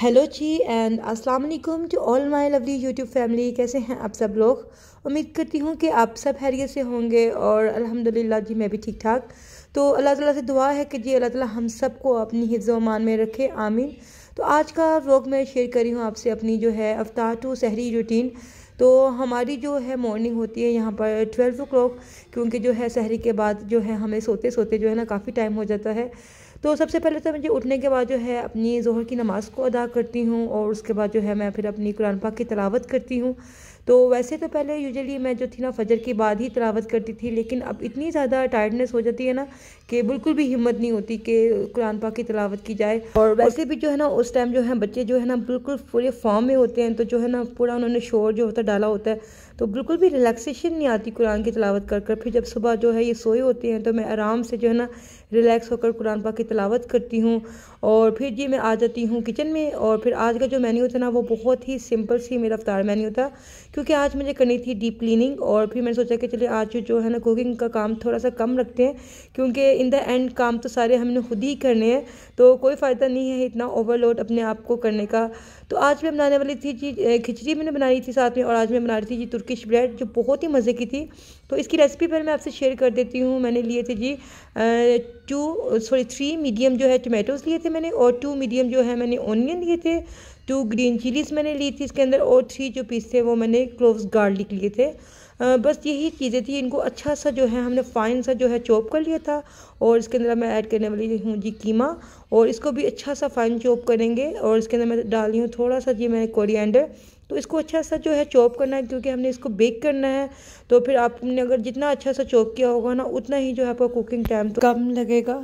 hello ji and अस्सलाम वालेकुम to all my lovely YouTube family कैसे हैं आप सब लोग उम्मीद करती हूँ कि आप सब हैरियत से होंगे और अल्हम्दुलिल्लाह जी मैं भी ठीक ठाक तो अल्लाह ताला से दुआ है कि जी अल्लाह ताला हम सब को अपनी हिफ्ज़ मान में रखे आमीन तो आज का व्लॉग मैं शेयर करी हूँ आपसे अपनी जो है अफ्तार टू सहरी रूटीन तो हमारी जो है मॉर्निंग होती है यहाँ पर ट्वेल्व ओ क्योंकि जो है सहरी के बाद जो है हमें सोते सोते जो है ना काफ़ी टाइम हो जाता है तो सबसे पहले तो मुझे उठने के बाद जो है अपनी जोहर की नमाज़ को अदा करती हूँ और उसके बाद जो है मैं फिर अपनी कुरान पाक की तलावत करती हूँ तो वैसे तो पहले यूजली मैं जो थी ना फजर के बाद ही तलावत करती थी लेकिन अब इतनी ज़्यादा टायर्डनेस हो जाती है ना कि बिल्कुल भी हिम्मत नहीं होती कि कुरान पाक की तलावत की जाए और वैसे भी जो है ना उस टाइम जो है बच्चे जो है ना बिल्कुल पूरे फॉर्म में होते हैं तो जो है ना पूरा उन्होंने शोर जो होता डाला होता है तो बिल्कुल भी रिलैक्सेशन नहीं आती कुरान की तलावत कर कर फिर जब सुबह जो है ये सोए होते हैं तो मैं आराम से जो है ना रिलैक्स होकर कुरान पाक की तलावत करती हूँ और फिर जी मैं आ जाती हूँ किचन में और फिर आज का जो मेन्यू था ना वो बहुत ही सिंपल सी मेरा अफ्तार मेन्यू था क्योंकि आज मुझे करनी थी डीप क्लिनिंग और फिर मैंने सोचा कि चलिए आज जो है ना कुकिंग का काम थोड़ा सा कम रखते हैं क्योंकि इन द एंड काम तो सारे हमने खुद ही करने हैं तो कोई फ़ायदा नहीं है इतना ओवरलोड अपने आप को करने का तो आज मैं बनाने वाली थी जी खिचड़ी मैंने बनाई थी साथ में और आज मैं बना रही थी जी तुर्किश ब्रेड जो बहुत ही मज़े की थी तो इसकी रेसिपी पर मैं आपसे शेयर कर देती हूँ मैंने लिए थे जी टू सॉरी थ्री मीडियम जो है टमेटोज़ लिए थे मैंने और टू मीडियम जो है मैंने ऑनियन लिए थे टू ग्रीन चिलीज़ मैंने ली थी इसके अंदर और थ्री जो पीस थे वो मैंने क्लोव गार्लिक लिए थे आ, बस यही चीज़ें थी इनको अच्छा सा जो है हमने फाइन सा जो है चॉप कर लिया था और इसके अंदर मैं ऐड करने वाली हूँ जी कीमा और इसको भी अच्छा सा फाइन चॉप करेंगे और इसके अंदर मैं डाल रही हूँ थोड़ा सा जी मैंने कोरिएंडर तो इसको अच्छा सा जो है चॉप करना है क्योंकि हमने इसको बेक करना है तो फिर आपने अगर जितना अच्छा सा चॉप किया होगा ना उतना ही जो है आपका कुकिंग टाइम तो कम लगेगा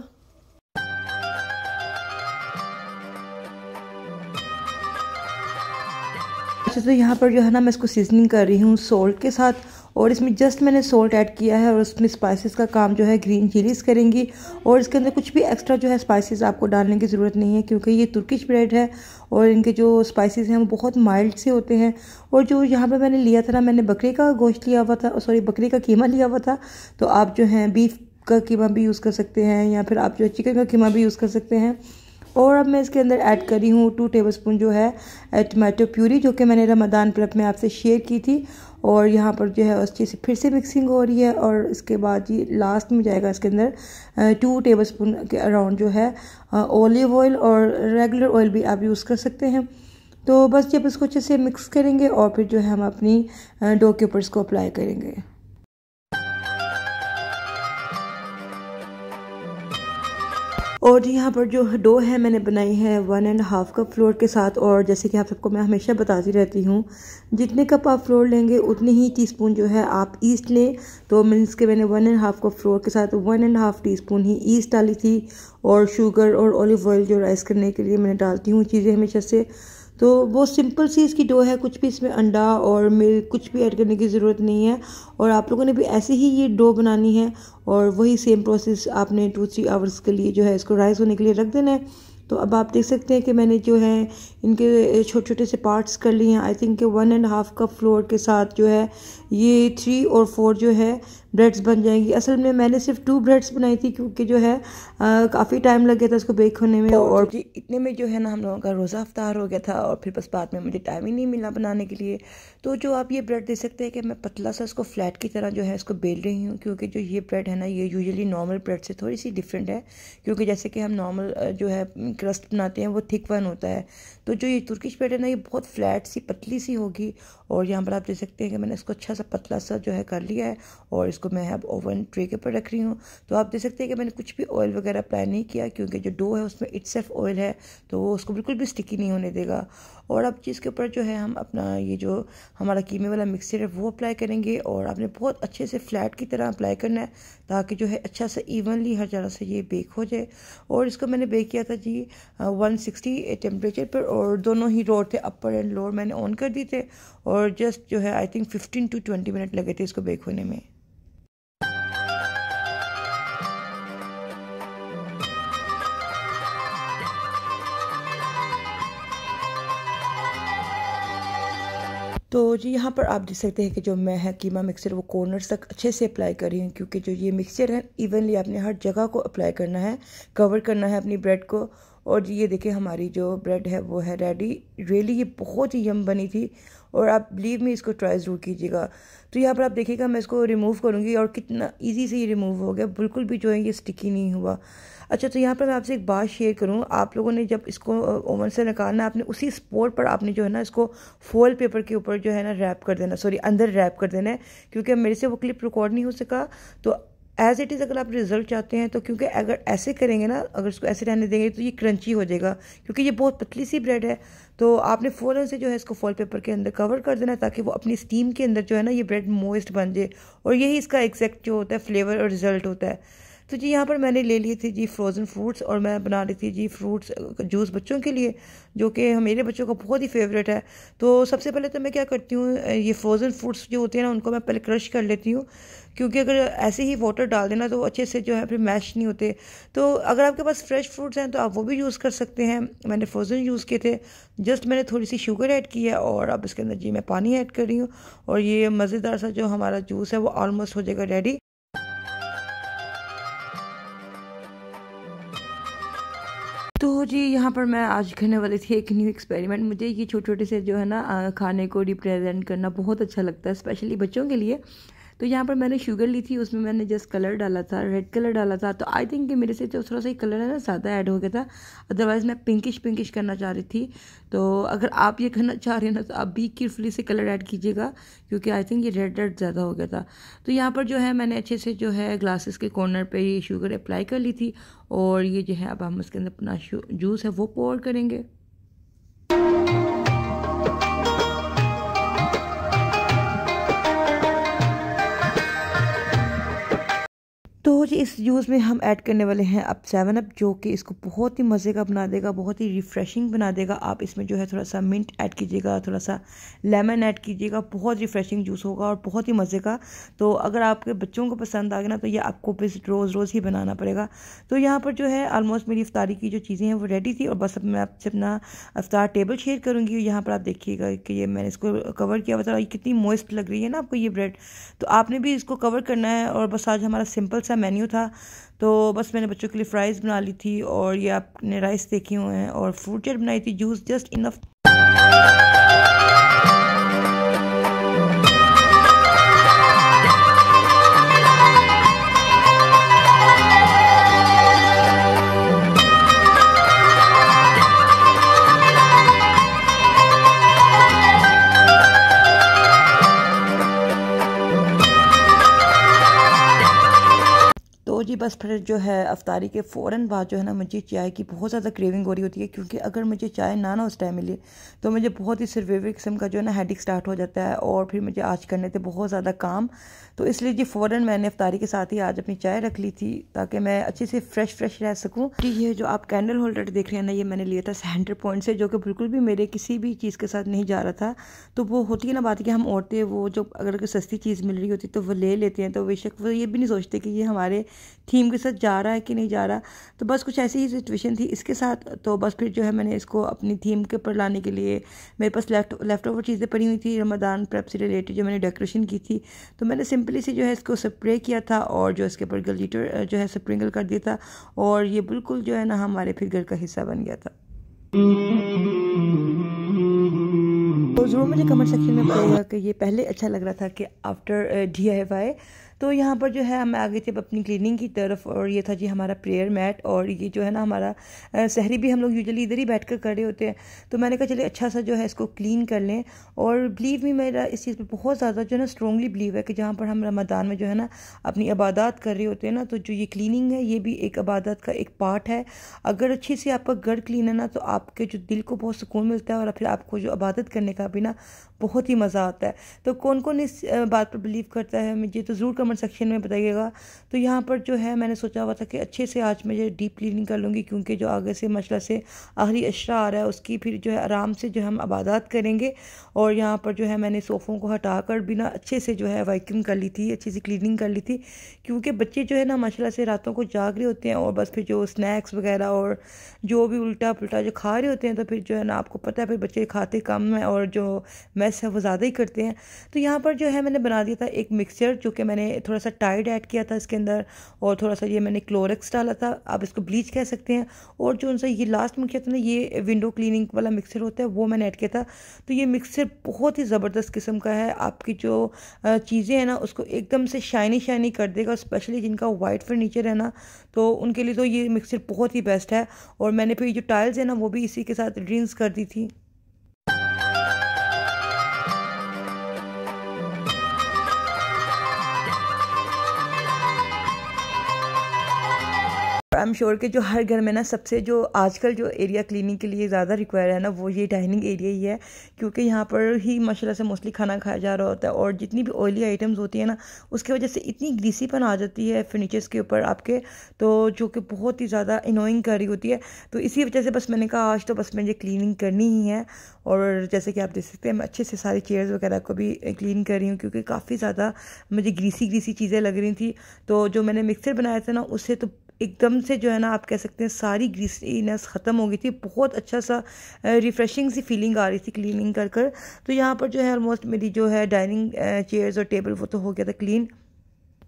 अच्छा तो यहाँ पर जो है ना मैं इसको सीजनिंग कर रही हूँ सॉल्ट के साथ और इसमें जस्ट मैंने सोल्ट ऐड किया है और उसमें स्पाइसेस का काम जो है ग्रीन चिलीज़ करेंगी और इसके अंदर कुछ भी एक्स्ट्रा जो है स्पाइसेस आपको डालने की ज़रूरत नहीं है क्योंकि ये तुर्किश ब्रेड है और इनके जो स्पाइसेस हैं वो बहुत माइल्ड से होते हैं और जो यहाँ पर मैंने लिया था ना मैंने बकरे का गोश्त लिया हुआ था सॉरी बकरे का कीमा लिया हुआ था तो आप जो हैं बीफ का कीमा भी यूज़ कर सकते हैं या फिर आप जो है चिकन का कीमा भी यूज़ कर सकते हैं और अब मैं इसके अंदर ऐड करी हूँ टू टेबलस्पून जो है टमाटो प्यूरी जो कि मैंने रमदान प्लब में आपसे शेयर की थी और यहाँ पर जो है उस चीज़ से फिर से मिक्सिंग हो रही है और इसके बाद ये लास्ट में जाएगा इसके अंदर टू टेबल स्पून के अराउंड जो है ओलिव ऑयल और रेगुलर ऑयल भी आप यूज़ कर सकते हैं तो बस जब इसको अच्छे से मिक्स करेंगे और फिर जो है हम अपनी डो के ऊपर इसको अप्लाई करेंगे और जी यहाँ पर जो डो है मैंने बनाई है one and half cup flour के साथ और जैसे कि आप सबको मैं हमेशा बताती रहती हूँ जितने कप आप फ्लोर लेंगे उतने ही टीस्पून जो है आप ईस्ट लें तो मीन्स के मैंने one and half cup flour के साथ one and half teaspoon ही ईस्ट डाली थी और शुगर और ऑलिव ऑयल जो राइस करने के लिए मैंने डालती हूँ चीज़ें हमेशा से तो वो सिंपल सी इसकी डो है कुछ भी इसमें अंडा और मिल्क कुछ भी ऐड करने की ज़रूरत नहीं है और आप लोगों ने भी ऐसे ही ये डो बनानी है और वही सेम प्रोसेस आपने टू थ्री आवर्स के लिए जो है इसको राइस होने के लिए रख देना है तो अब आप देख सकते हैं कि मैंने जो है इनके छोटे छोटे से पार्ट्स कर लिए हैं I think one and half cup flour के साथ जो है ये थ्री और फोर जो है ब्रेड्स बन जाएंगी असल में मैंने सिर्फ टू ब्रेड्स बनाई थी क्योंकि जो है काफ़ी टाइम लग गया था उसको बेक होने में तो और इतने में जो है ना हम लोगों का रोज़ा अफ्तार हो गया था और फिर बस बाद में मुझे टाइम ही नहीं मिला बनाने के लिए तो जो आप ये ब्रेड दे सकते हैं कि मैं पतला सा इसको फ्लैट की तरह जो है इसको बेल रही हूँ क्योंकि जो ये ब्रेड है ना ये यूजुअली नॉर्मल ब्रेड से थोड़ी सी डिफरेंट है क्योंकि जैसे कि हम नॉर्मल जो है क्रस्ट बनाते हैं वो थिक वन होता है तो जो ये तुर्किश ब्रेड है ना ये बहुत फ्लैट सी पतली सी होगी और यहाँ पर आप देख सकते हैं कि मैंने इसको अच्छा सा पतला सा जो है कर लिया है और इसको मैं अब ओवन ट्रे के ऊपर रख रही हूँ तो आप देख सकते हैं कि मैंने कुछ भी ऑयल वगैरह अप्लाई नहीं किया क्योंकि जो डो है उसमें इट्स ऑयल है तो वो उसको बिल्कुल भी स्टिकी नहीं होने देगा और अब के ऊपर जो है हम अपना ये जो हमारा कीमे वाला मिक्सर है वो अप्लाई करेंगे और आपने बहुत अच्छे से फ्लैट की तरह अप्लाई करना है ताकि जो है अच्छा से इवनली हर जगह से ये बेक हो जाए और इसको मैंने बेक किया था जी वन सिक्सटी टेम्परेचर पर और दोनों ही रोड थे अपर एंड लोअर मैंने ऑन कर दिए थे और जस्ट जो है I think fifteen to twenty minute लगे थे इसको बेक होने में तो जी यहाँ पर आप देख सकते हैं कि जो मैं है कीमा मिक्सर वो कॉर्नर्स तक अच्छे से अप्लाई कर रही हूँ क्योंकि जो ये मिक्सचर है इवनली आपने हर जगह को अप्लाई करना है कवर करना है अपनी ब्रेड को और जी ये देखें हमारी जो ब्रेड है वो है रेडी रियली ये बहुत ही यम बनी थी और आप बिलीव में इसको ट्राई ज़रूर कीजिएगा तो यहाँ पर आप देखिएगा मैं इसको रिमूव करूँगी और कितना ईजी से ये रिमूव हो गया बिल्कुल भी जो है ये स्टिकी नहीं हुआ अच्छा तो यहाँ पर मैं आपसे एक बात शेयर करूँ आप लोगों ने जब इसको ओवन से निकालना आपने उसी स्पोर्ट पर आपने जो है ना इसको फोल पेपर के ऊपर जो है ना रैप कर देना सॉरी अंदर रैप कर देना है क्योंकि मेरे से वो क्लिप रिकॉर्ड नहीं हो सका तो एज इट इज़ अगर आप रिजल्ट चाहते हैं तो क्योंकि अगर ऐसे करेंगे ना अगर इसको ऐसे रहने देंगे तो ये क्रंची हो जाएगा क्योंकि ये बहुत पतली सी ब्रेड है तो आपने फ़ौरन से जो है इसको फॉल पेपर के अंदर कवर कर देना ताकि वो अपनी स्टीम के अंदर जो है ना ये ब्रेड मोइस्ट बन जाए और यही इसका एग्जैक्ट जो होता है फ्लेवर और रिज़ल्ट होता है तो जी यहाँ पर मैंने ले लिए थी जी फ्रोज़न फ्रूट्स और मैं बना रही थी जी फ्रूट्स जूस बच्चों के लिए जो कि मेरे बच्चों का बहुत ही फेवरेट है तो सबसे पहले तो मैं क्या करती हूँ ये फ्रोज़न फ्रूट्स जो होते हैं ना उनको मैं पहले क्रश कर लेती हूँ क्योंकि अगर ऐसे ही वाटर डाल देना तो अच्छे से जो है फिर मैश नहीं होते तो अगर आपके पास फ्रेश फ्रूट्स हैं तो आप वो भी यूज़ कर सकते हैं मैंने फ्रोज़न यूज़ किए थे जस्ट मैंने थोड़ी सी शुगर ऐड की है और अब इसके अंदर जी मैं पानी ऐड कर रही हूँ और ये मज़ेदार सा जो हमारा जूस है वो ऑलमोस्ट हो जाएगा रेडी तो जी यहाँ पर मैं आज करने वाली थी एक न्यू एक्सपेरिमेंट मुझे ये छोटे छोटे से जो है ना खाने को रिप्रेजेंट करना बहुत अच्छा लगता है स्पेशली बच्चों के लिए तो यहाँ पर मैंने शुगर ली थी उसमें मैंने जस्ट कलर डाला था रेड कलर डाला था तो आई थिंक कि मेरे से थोड़ा सा ही कलर है ना ज़्यादा ऐड हो गया था अदरवाइज़ मैं पिंकिश पिंकिश करना चाह रही थी तो अगर आप ये करना चाह रहे हैं ना तो आप भी केयरफुली से कलर ऐड कीजिएगा क्योंकि आई थिंक ये रेड रेड ज़्यादा हो गया था तो यहाँ पर जो है मैंने अच्छे से जो है ग्लासेस के कॉर्नर पर ये शुगर अप्लाई कर ली थी और ये जो है अब हम इसके अंदर अपना जूस है वो पोर करेंगे जी इस जूस में हम ऐड करने वाले हैं अब सेवन अप जो कि इसको बहुत ही मज़े का बना देगा बहुत ही रिफ़्रेशिंग बना देगा आप इसमें जो है थोड़ा सा मिंट ऐड कीजिएगा थोड़ा सा लेमन ऐड कीजिएगा बहुत रिफ़्रेशिंग जूस होगा और बहुत ही मज़े का तो अगर आपके बच्चों को पसंद आ गया ना तो ये आपको बस रोज़ रोज़ ही बनाना पड़ेगा तो यहाँ पर जो है आलमोस्ट मेरी अफ्तारी की जो चीज़ें हैं वो रेडी थी और बस अब मैं आपसे अपना अफ्तार टेबल शेयर करूँगी यहाँ पर आप देखिएगा कि ये मैंने इसको कवर किया हुआ था कितनी मोइस्ट लग रही है ना आपको ये ब्रेड तो आपने भी इसको कवर करना है और बस आज हमारा सिंपल सा मैंने मेन्यू था तो बस मैंने बच्चों के लिए फ़्राइज़ बना ली थी और ये आपने राइस देखे हुए हैं और फ्रूट चेट बनाई थी जूस जस्ट इनफ बस फिर जो है अफ्तारी के फ़ौर बाद जो है ना मुझे चाय की बहुत ज़्यादा क्रेविंग हो रही होती है क्योंकि अगर मुझे चाय ना ना उस टाइम मिली तो मुझे बहुत ही सिरवेवे किस्म का जो है ना हेडिक स्टार्ट हो जाता है और फिर मुझे आज करने थे बहुत ज़्यादा काम तो इसलिए जी फ़ौर मैंने अफ्तारी के साथ ही आज अपनी चाय रख ली थी ताकि मैं अच्छे से फ्रेश फ्रेश रह सकूँ ये जो आप कैंडल होल्डर देख रहे हैं ना ये मैंने लिया था सेंटर पॉइंट से जो कि बिल्कुल भी मेरे किसी भी चीज़ के साथ नहीं जा रहा था तो वो होती है ना बात कि हम औरतें वो जो अगर कोई सस्ती चीज़ मिल रही होती तो वो ले लेते हैं तो बेशक वो ये भी नहीं सोचते कि ये हमारे थीम के साथ जा रहा है कि नहीं जा रहा तो बस कुछ ऐसी ही सिचुएशन थी इसके साथ तो बस फिर जो है मैंने इसको अपनी थीम के ऊपर लाने के लिए मेरे पास लेफ्ट लेफ्ट ओवर चीज़ें पड़ी हुई थी रमदान प्रेप से रिलेटेड जो मैंने डेकोरेशन की थी तो मैंने सिम सिंपली से जो है इसको स्प्रे किया था और जो इसके ऊपर गलीटर जो है स्प्रिंकल कर दिया था और ये बिल्कुल जो है ना हमारे फिर घर का हिस्सा बन गया था तो ज़रूर मुझे कमेंट सेक्शन में बताइएगा कि ये पहले अच्छा लग रहा था कि आफ्टर डी आई वाई तो यहाँ पर जो है हम आ गए थे अपनी क्लिनिंग की तरफ और ये था जी हमारा प्रेयर मैट और ये जो है ना हमारा सहरी भी हम लोग यूजली इधर ही बैठ कर रहे होते हैं तो मैंने कहा चले अच्छा सा जो है इसको क्लीन कर लें और बिलीव भी मेरा इस चीज़ पर बहुत ज़्यादा जो है ना स्ट्रॉन्गली बिलीव है कि जहाँ पर हम रमदान में जो है ना अपनी आबादात कर रहे होते हैं ना तो जो ये क्लीनिंग है ये भी एक इबादत का एक पार्ट है अगर अच्छे से आपका घर क्लीन है ना तो आपके जो दिल को बहुत सुकून मिलता है और फिर आपको जो आबादत करने का भी ना बहुत ही मज़ा आता है तो कौन कौन इस बात पर बिलीव करता है मुझे तो ज़रूर कमेंट सेक्शन में बताइएगा तो यहाँ पर जो है मैंने सोचा हुआ था कि अच्छे से आज मैं डीप क्लीनिंग कर लूँगी क्योंकि जो आगे से मसला से आखिरी अशरा आ रहा है उसकी फिर जो है आराम से जो हम आबादात करेंगे और यहाँ पर जो है मैंने सोफ़ों को हटा कर बिना अच्छे से जो है वैक्यूम कर ली थी अच्छी सी क्लीनिंग कर ली थी क्योंकि बच्चे जो है ना माशाला से रातों को जाग रहे होते हैं और बस फिर जो स्नैक्स वगैरह और जो भी उल्टा पुलटा जो खा रहे होते हैं तो फिर जो है ना आपको पता है फिर बच्चे खाते कम हैं और जो मैं स्पाइस है वो ज़्यादा ही करते हैं तो यहाँ पर जो है मैंने बना दिया था एक मिक्सचर जो कि मैंने थोड़ा सा टाइड ऐड किया था इसके अंदर और थोड़ा सा ये मैंने क्लोरेक्स डाला था आप इसको ब्लीच कह सकते हैं और जो उनसे ये लास्ट में किया था ना ये विंडो क्लीनिंग वाला मिक्सर होता है वो मैंने ऐड किया था तो ये मिक्सर बहुत ही ज़बरदस्त किस्म का है आपकी जो चीज़ें हैं ना उसको एकदम से शाइनी शाइनी कर देगा स्पेशली जिनका वाइट फर्नीचर है ना तो उनके लिए तो ये मिक्सर बहुत ही बेस्ट है और मैंने फिर जो टाइल्स है ना वो भी इसी के साथ ड्रिंस कर दी थी आई एम श्योर कि जो हर घर में ना सबसे जो आजकल जो एरिया क्लीनिंग के लिए ज़्यादा रिक्वायर है ना वो ये डाइनिंग एरिया ही है क्योंकि यहाँ पर ही माशाला से मोस्टली खाना खाया जा रहा होता है और जितनी भी ऑयली आइटम्स होती है ना उसकी वजह से इतनी ग्रीसीपन आ जाती है फर्नीचर्स के ऊपर आपके तो जो कि बहुत ही ज़्यादा इनोइंग कर रही होती है तो इसी वजह से बस मैंने कहा आज तो बस मुझे क्लिनिंग करनी ही है और जैसे कि आप देख सकते हैं मैं अच्छे से सारी चेयर्स वगैरह को भी क्लीन कर रही हूँ क्योंकि काफ़ी ज़्यादा मुझे ग्रीसी ग्रीसी चीज़ें लग रही थी तो जो मैंने मिक्सर बनाया था ना उससे तो एकदम से जो है ना आप कह सकते हैं सारी ग्रीसीनेस ख़त्म हो गई थी बहुत अच्छा सा रिफ़्रेशिंग सी फीलिंग आ रही थी क्लीनिंग कर कर तो यहाँ पर जो है ऑलमोस्ट मेरी जो है डाइनिंग चेयर्स और टेबल वो तो हो गया था क्लीन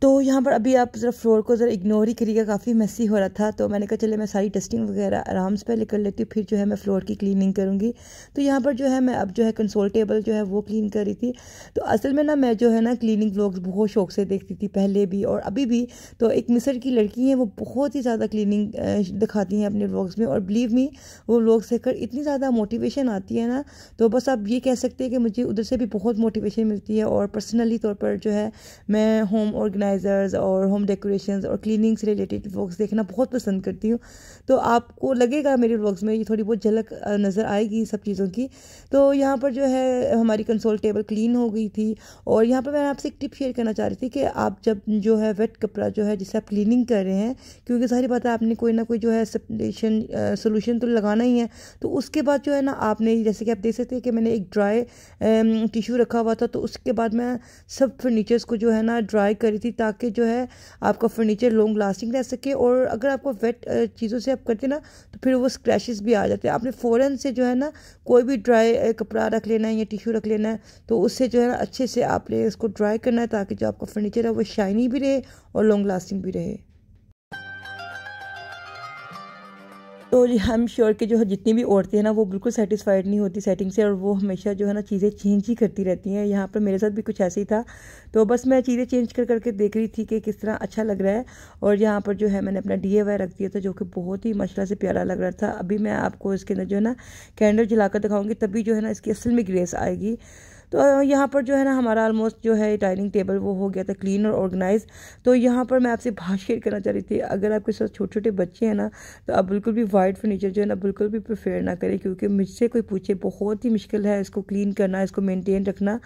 तो यहाँ पर अभी आप ज़रा फ्लोर को ज़रा इग्नोर ही करिएगा काफ़ी मेसी हो रहा था तो मैंने कहा चले मैं सारी टेस्टिंग वगैरह आराम से पहले कर लेती हूँ फिर जो है मैं फ्लोर की क्लीनिंग करूँगी तो यहाँ पर जो है मैं अब जो है कंसोल टेबल जो है वो क्लीन कर रही थी तो असल में ना मैं जो है ना क्लीनिंग ब्लॉग्स बहुत शौक से देखती थी पहले भी और अभी भी तो एक मिसर की लड़की है वो बहुत ही ज़्यादा क्लिनिंग दिखाती हैं अपने ब्लॉग्स में और बिलीव मी वो ब्लॉग्स देखकर इतनी ज़्यादा मोटिवेशन आती है ना तो बस आप ये कह सकते हैं कि मुझे उधर से भी बहुत मोटिवेशन मिलती है और पर्सनली तौर पर जो है मैं होम ऑर्गेनाइज ऑर्गेनाइज़र्स और होम डेकोरेशन और क्लीनिंग से रिलेटेड व्लॉग्स देखना बहुत पसंद करती हूँ तो आपको लगेगा मेरे व्लॉग्स में ये थोड़ी बहुत झलक नज़र आएगी सब चीज़ों की तो यहाँ पर जो है हमारी कंसोल टेबल क्लीन हो गई थी और यहाँ पर मैं आपसे एक टिप शेयर करना चाह रही थी कि आप जब जो है वेट कपड़ा जो है जिसे आप क्लिनिंग कर रहे हैं क्योंकि सारी बात है आपने कोई ना कोई जो है सप्लेशन सोलूशन तो लगाना ही है तो उसके बाद जो है ना आपने जैसे कि आप देख सकते हैं कि मैंने एक ड्राई टिशू रखा हुआ था तो उसके बाद मैं सब फर्नीचर्स को जो है ना ड्राई करी थी ताकि जो है आपका फर्नीचर लॉन्ग लास्टिंग रह सके और अगर आपको वेट चीज़ों से आप करते ना तो फिर वो स्क्रैचेस भी आ जाते हैं आपने फ़ौरन से जो है ना कोई भी ड्राई कपड़ा रख लेना है या टिशू रख लेना है तो उससे जो है ना अच्छे से आपने इसको ड्राई करना है ताकि जो आपका फर्नीचर है वो शाइनी भी रहे और लॉन्ग लास्टिंग भी रहे तो आई एम श्योर कि जो है जितनी भी औरतें हैं ना वो बिल्कुल सेटिस्फाइड नहीं होती सेटिंग से और वो हमेशा जो है ना चीज़ें चेंज ही करती रहती हैं यहाँ पर मेरे साथ भी कुछ ऐसे ही था तो बस मैं चीज़ें चेंज कर करके देख रही थी कि किस तरह अच्छा लग रहा है और यहाँ पर जो है मैंने अपना डी ए रख दिया था जो कि बहुत ही मशला से प्यारा लग रहा था अभी मैं आपको इसके अंदर जो है ना कैंडल जलाकर दिखाऊँगी तभी जो है ना इसकी असल में ग्रेस आएगी तो यहाँ पर जो है ना हमारा ऑलमोस्ट जो है डाइनिंग टेबल वो हो गया था क्लीन और ऑर्गेनाइज तो यहाँ पर मैं आपसे बात शेयर करना चाह रही थी अगर आपके साथ छोटे छोटे बच्चे हैं ना तो आप बिल्कुल भी वाइट फर्नीचर जो है ना बिल्कुल भी प्रिफेयर ना करें क्योंकि मुझसे कोई पूछे बहुत ही मुश्किल है इसको क्लीन करना इसको मेनटेन रखना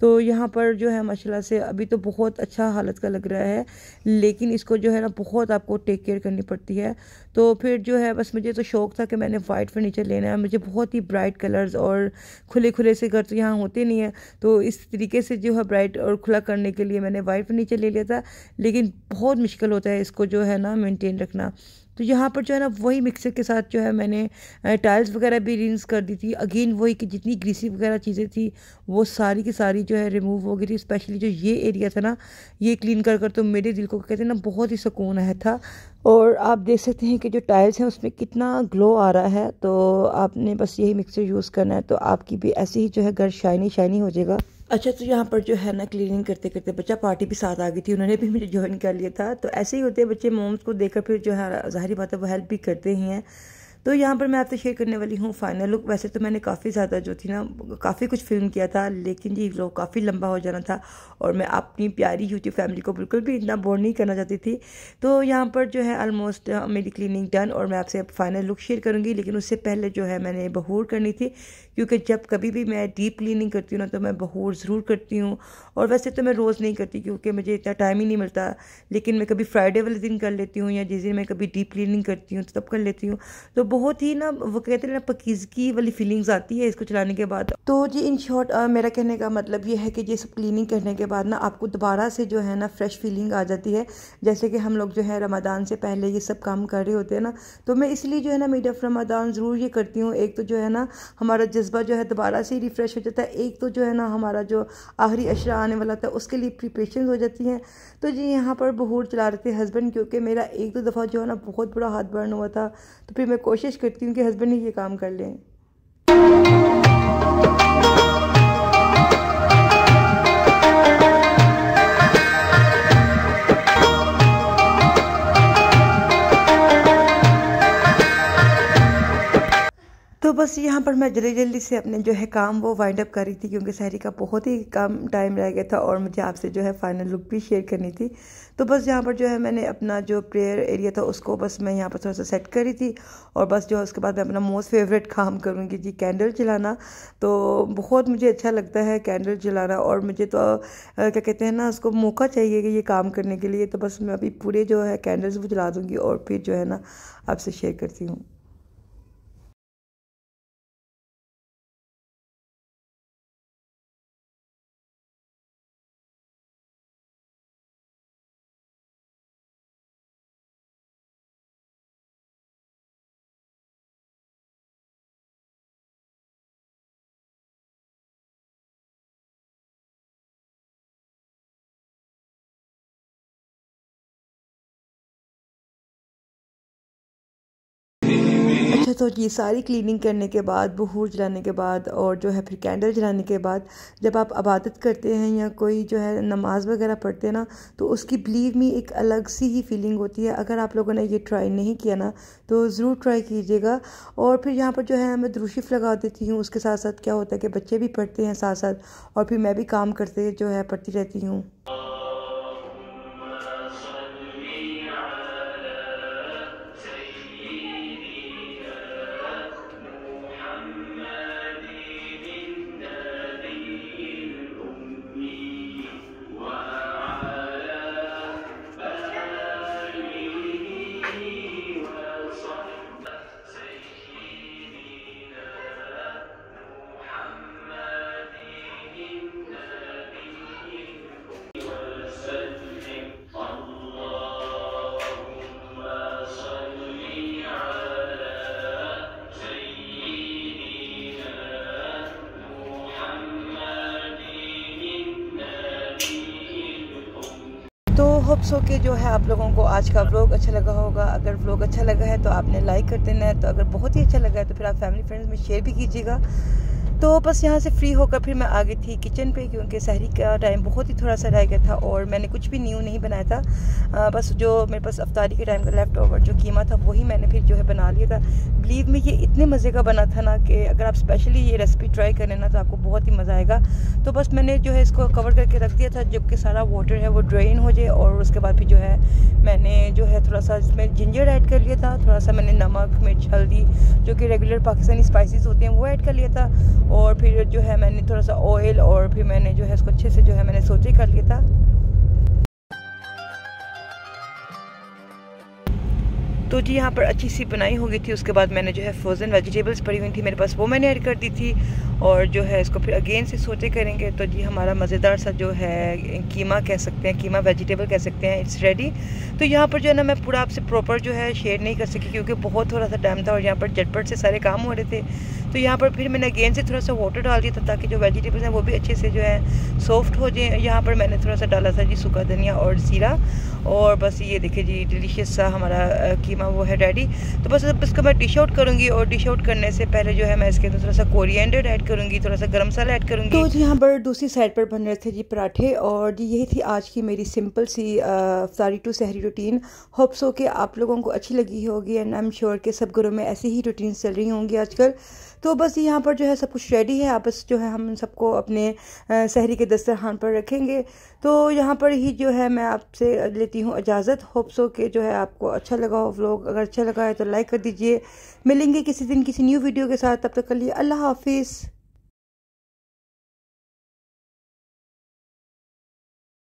तो यहाँ पर जो है माशाल्लाह से अभी तो बहुत अच्छा हालत का लग रहा है लेकिन इसको जो है ना बहुत आपको टेक केयर करनी पड़ती है तो फिर जो है बस मुझे तो शौक था कि मैंने वाइट फर्नीचर लेना है मुझे बहुत ही ब्राइट कलर्स और खुले खुले से घर तो यहाँ होते नहीं हैं तो इस तरीके से जो है ब्राइट और खुला करने के लिए मैंने वाइट फर्नीचर ले लिया था लेकिन बहुत मुश्किल होता है इसको जो है ना मेनटेन रखना तो यहाँ पर जो है ना वही मिक्सर के साथ जो है मैंने टाइल्स वगैरह भी रिंस कर दी थी अगेन वही कि जितनी ग्रीसी वगैरह चीज़ें थी वो सारी की सारी जो है रिमूव हो गई थी स्पेशली जो ये एरिया था ना ये क्लीन कर कर तो मेरे दिल को कहते हैं ना बहुत ही सुकून आया था और आप देख सकते हैं कि जो टाइल्स हैं उसमें कितना ग्लो आ रहा है तो आपने बस यही मिक्सर यूज़ करना है तो आपकी भी ऐसे ही जो है घर शाइनी शाइनी हो जाएगा अच्छा तो यहाँ पर जो है ना क्लीनिंग करते करते बच्चा पार्टी भी साथ आ गई थी उन्होंने भी मुझे ज्वाइन कर लिया था तो ऐसे ही होते हैं बच्चे मोम्स को देखकर फिर जो है ज़ाहिर बात है वो हेल्प भी करते ही हैं तो यहाँ पर मैं आपसे शेयर करने वाली हूँ फाइनल लुक वैसे तो मैंने काफ़ी ज़्यादा जो थी ना काफ़ी कुछ फिल्म किया था लेकिन जी वो काफ़ी लंबा हो जाना था और मैं अपनी प्यारी यूट्यूब फैमिली को बिल्कुल भी इतना बोर नहीं करना चाहती थी तो यहाँ पर जो है ऑलमोस्ट मेरी क्लिनिंग डन और मैं आपसे फाइनल लुक शेयर करूँगी लेकिन उससे पहले जो है मैंने बहूर करनी थी क्योंकि जब कभी भी मैं डीप क्लिनिंग करती हूँ ना तो मैं बहूर ज़रूर करती हूँ और वैसे तो मैं रोज़ नहीं करती क्योंकि मुझे इतना टाइम ही नहीं मिलता लेकिन मैं कभी फ्राइडे वाले दिन कर लेती हूँ या जिस दिन मैं कभी डीप क्लिनिंग करती हूँ तो तब कर लेती हूँ तो बहुत ही ना वो कहते हैं ना पकीजगी वाली फीलिंग्स आती है इसको चलाने के बाद तो जी इन शॉर्ट मेरा कहने का मतलब ये है कि ये सब क्लीनिंग करने के बाद ना आपको दोबारा से जो है ना फ्रेश फीलिंग आ जाती है जैसे कि हम लोग जो है रमादान से पहले ये सब काम कर रहे होते हैं ना तो मैं इसलिए जो है ना मीड ऑफ रमादान ज़रूर ये करती हूँ एक तो जो है ना हमारा जज्बा जो है दोबारा से रिफ़्रेश हो जाता है एक तो जो है ना हमारा जो आखिरी अशरा आने वाला था उसके लिए प्रिपरेशन हो जाती हैं तो जी यहाँ पर बहूर चला रहे थे हस्बैंड क्योंकि मेरा एक दो दफ़ा जो है ना बहुत बुरा हाथ बर्न हुआ था तो फिर मैं कोशिश कोशिश करती हूँ कि हस्बैंड ही ये काम कर लें बस यहाँ पर मैं जल्दी जल्दी से अपने जो है काम वो वाइंड अप कर रही थी क्योंकि सहरी का बहुत ही कम टाइम रह गया था और मुझे आपसे जो है फाइनल लुक भी शेयर करनी थी तो बस यहाँ पर जो है मैंने अपना जो प्रेयर एरिया था उसको बस मैं यहाँ पर थोड़ा सा सेट करी थी और बस जो है उसके बाद मैं अपना मोस्ट फेवरेट काम करूँगी जी कैंडल जलाना तो बहुत मुझे अच्छा लगता है कैंडल जलाना और मुझे तो क्या कहते हैं ना उसको मौका चाहिए कि ये काम करने के लिए तो बस मैं अभी पूरे जो है कैंडल्स वो जला दूँगी और फिर जो है ना आपसे शेयर करती हूँ अच्छा तो ये सारी क्लीनिंग करने के बाद बहूर जलाने के बाद और जो है फिर कैंडल जलाने के बाद जब आप आबादत करते हैं या कोई जो है नमाज वगैरह पढ़ते हैं ना तो उसकी बिलीव में एक अलग सी ही फीलिंग होती है अगर आप लोगों ने ये ट्राई नहीं किया ना तो ज़रूर ट्राई कीजिएगा और फिर यहाँ पर जो है मैं द्रूशिफ लगा देती हूँ उसके साथ साथ क्या होता है कि बच्चे भी पढ़ते हैं साथ साथ और फिर मैं भी काम करते जो है पढ़ती रहती हूँ होप सो कि जो है आप लोगों को आज का व्लॉग अच्छा लगा होगा अगर व्लॉग अच्छा लगा है तो आपने लाइक कर देना है तो अगर बहुत ही अच्छा लगा है तो फिर आप फैमिली फ्रेंड्स में शेयर भी कीजिएगा तो बस यहाँ से फ्री होकर फिर मैं आ गई थी किचन पे क्योंकि शहरी का टाइम बहुत ही थोड़ा सा रह गया था और मैंने कुछ भी न्यू नहीं बनाया था आ, बस जो मेरे पास अफ्तारी के टाइम का लेफ्ट ओवर जो कीमा था वही मैंने फिर जो है बना लिया था बिलीव में ये इतने मज़े का बना था ना कि अगर आप स्पेशली ये रेसिपी ट्राई करें ना तो आपको बहुत ही मज़ा आएगा तो बस मैंने जो है इसको कवर करके रख दिया था जबकि सारा वाटर है वो ड्रेन हो जाए और उसके बाद फिर जो है मैंने जो है थोड़ा सा इसमें जिंजर ऐड कर लिया था थोड़ा सा मैंने नमक मिर्च हल्दी जो कि रेगुलर पाकिस्तानी स्पाइसेस होते हैं वो ऐड कर लिया था और फिर जो है मैंने थोड़ा सा ऑयल और फिर मैंने जो है इसको अच्छे से जो है मैंने सोची कर लिया था तो जी यहाँ पर अच्छी सी बनाई हो गई थी उसके बाद मैंने जो है फ्रोज़न वेजिटेबल्स पड़ी हुई थी मेरे पास वो मैंने ऐड कर दी थी और जो है इसको फिर अगेन से सोते करेंगे तो जी हमारा मज़ेदार सा जो है कीमा कह सकते हैं कीमा वेजिटेबल कह सकते हैं इट्स रेडी तो यहाँ पर जो है ना मैं पूरा आपसे प्रॉपर जो है शेयर नहीं कर सकी क्योंकि बहुत थोड़ा सा टाइम था और यहाँ पर झटपट से सारे काम हो रहे थे तो यहाँ पर फिर मैंने अगेन से थोड़ा सा वाटर डाल दिया था ताकि जो वेजिटेबल्स हैं वो भी अच्छे से जो है सॉफ्ट हो जाए यहाँ पर मैंने थोड़ा सा डाला था जी सूखा धनिया और ज़ीरा और बस ये देखिए जी डिलीशियस सा हमारा कीमा वो है रेडी तो बस अब इसको मैं डिश आउट करूँगी और डिश आउट करने से पहले जो है मैं इसके अंदर थोड़ा सा कोरिएंडर ऐड करूँगी थोड़ा सा गर्म मसाला ऐड करूँगी तो जी यहाँ पर दूसरी साइड पर बन रहे थे जी पराठे और जी यही थी आज की मेरी सिंपल सी अफ्तारी टू सहरी रूटीन होप्स हो कि आप लोगों को अच्छी लगी होगी एंड आई एम श्योर कि सब घरों में ऐसी ही रूटीन चल रही होंगी आजकल तो बस यहाँ पर जो है सब कुछ रेडी है आप बस जो है हम सबको अपने शहरी के दस्तरखान पर रखेंगे तो यहाँ पर ही जो है मैं आपसे लेती हूँ इजाज़त होप्सो के जो है आपको अच्छा लगा हो व्लॉग अगर अच्छा लगा है तो लाइक कर दीजिए मिलेंगे किसी दिन किसी न्यू वीडियो के साथ तब तक के लिए अल्लाह हाफिज़